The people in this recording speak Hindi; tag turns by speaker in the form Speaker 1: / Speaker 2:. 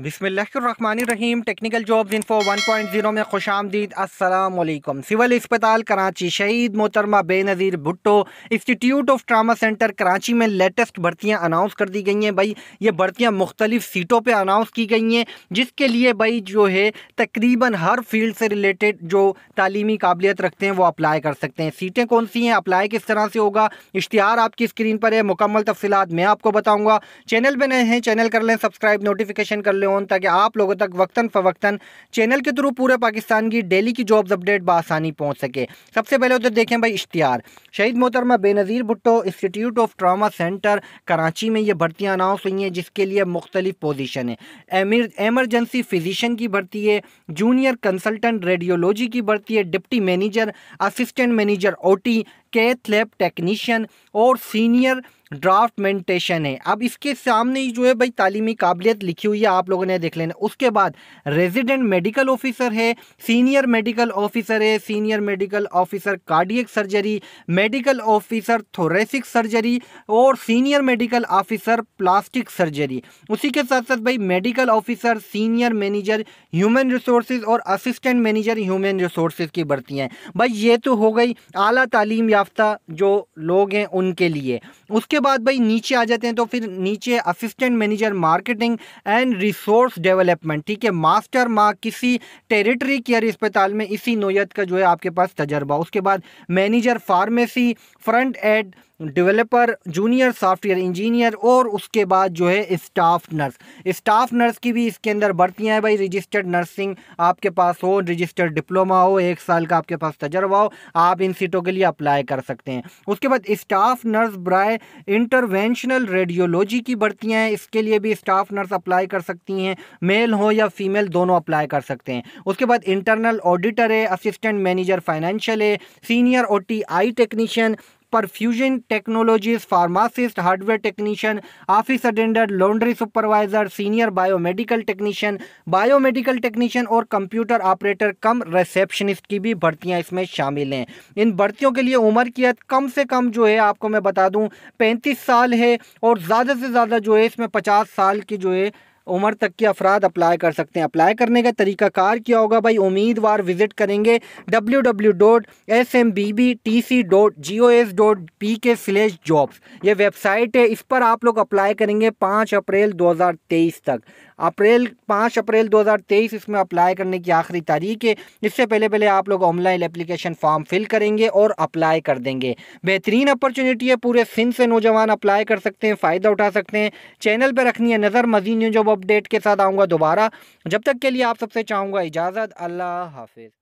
Speaker 1: रहीम टेक्निकल जॉब्स इन्फो 1.0 में खुश आमदीद असलम सिविल अस्पताल Karachi Shaheed Mohtarma Benazir Bhutto Institute of Trauma Centre Karachi में लेटेस्ट भर्तियां अनाउंस कर दी गई हैं भाई ये भर्तियां मुख्तलिफ सीटों पे अनाउंस की गई हैं जिसके लिए भाई जो है तकरीबन हर फील्ड से रिलेटेड जो तालीमी काबिलियत रखते हैं वो अप्लाई कर सकते हैं सीटें कौन सी हैं अप्लाई किस तरह से होगा इश्तहार आपकी स्क्रीन पर है मुकम्मल तफसलत मैं आपको बताऊँगा चैनल पर नए हैं चैनल कर लें सब्सक्राइब नोटिफिकेशन कर लें ले ऑन ताकि आप लोगों तक वक्ता फ़वक्ता चैनल के थ्रू पूरे पाकिस्तान की डेली की जॉब्स अपडेट बसानी पहुँच सके सबसे पहले उधर देखें भाई इश्तिहार Shaheed Mohtarma Benazir Bhutto Institute of Trauma Centre Karachi में ये भर्तियाँ अनाउंस हुई हैं जिसके लिए मुख्तलिफ पोजिशन है एमरजेंसी फिजिशन की भर्ती है जूनियर कंसल्टेंट रेडियोलॉजी की भर्ती है deputy manager assistant manager OT cath lab technician और सीनियर ड्राफ्ट मेंटेशन है अब इसके सामने ही जो है भाई तालीमी काबिलियत लिखी हुई है आप लोगों ने देख लेना उसके बाद रेजिडेंट मेडिकल ऑफिसर है सीनियर मेडिकल ऑफिसर है senior medical officer cardiac surgery medical officer thoracic surgery और senior medical officer plastic surgery उसी के साथ साथ भाई medical officer senior manager human resources और असिस्टेंट मैनेजर ह्यूमन रिसोर्सेज की भर्ती हैं भाई ये तो हो गई अली तालीम या याफ्ता जो लोग हैं उनके लिए उसके बाद भाई नीचे आ जाते हैं तो फिर नीचे assistant manager marketing and resource development ठीक है मास्टर माँ किसी टेरिटरी केयर अस्पताल में इसी नोयत का जो है आपके पास तजर्बा उसके बाद manager pharmacy front end developer junior software engineer और उसके बाद जो है स्टाफ नर्स स्टाफ नर्स की भी इसके अंदर भर्तियाँ हैं भाई रजिस्टर्ड नर्सिंग आपके पास हो रजिस्टर्ड डिप्लोमा हो एक साल का आपके पास तजर्बा हो आप इन सीटों के लिए अप्लाई कर सकते हैं उसके बाद स्टाफ नर्स ब्राय इंटरवेंशनल रेडियोलॉजी की भर्तियाँ हैं इसके लिए भी स्टाफ नर्स अप्लाई कर सकती हैं मेल हो या फीमेल दोनों अप्लाई कर सकते हैं उसके बाद इंटरनल ऑडिटर है असिस्टेंट मैनेजर फाइनेंशियल है senior O T I technician perfusion technologies pharmacist hardware technician office attendant laundry supervisor senior biomedical technician biomedical technician और कंप्यूटर ऑपरेटर कम रिसेप्शनिस्ट की भी भर्तियाँ इसमें शामिल हैं इन भर्तियों के लिए उम्र की हद कम से कम जो है आपको मैं बता दूँ पैंतीस साल है और ज़्यादा से ज़्यादा जो है इसमें पचास साल की जो है उम्र तक के अफराद अप्लाई कर सकते हैं अप्लाई करने का तरीका कार क्या होगा भाई उम्मीदवार विजिट करेंगे W W dot S M B B T C dot G O S dot P K slash jobs ये वेबसाइट है इस पर आप लोग अप्लाई करेंगे पाँच अप्रैल दो हज़ार तेईस तक अप्रैल पाँच अप्रैल 2023 इसमें अप्लाई करने की आखिरी तारीख है इससे पहले पहले आप लोग ऑनलाइन एप्लीकेशन फॉर्म फिल करेंगे और अप्लाई कर देंगे बेहतरीन अपॉर्चुनिटी है पूरे सिंध से नौजवान अप्लाई कर सकते हैं फ़ायदा उठा सकते हैं चैनल पर रखनी है नज़र मजीद न्यूज अपडेट के साथ आऊँगा दोबारा जब तक के लिए आप सबसे चाहूँगा इजाज़त अल्लाह हाफिज़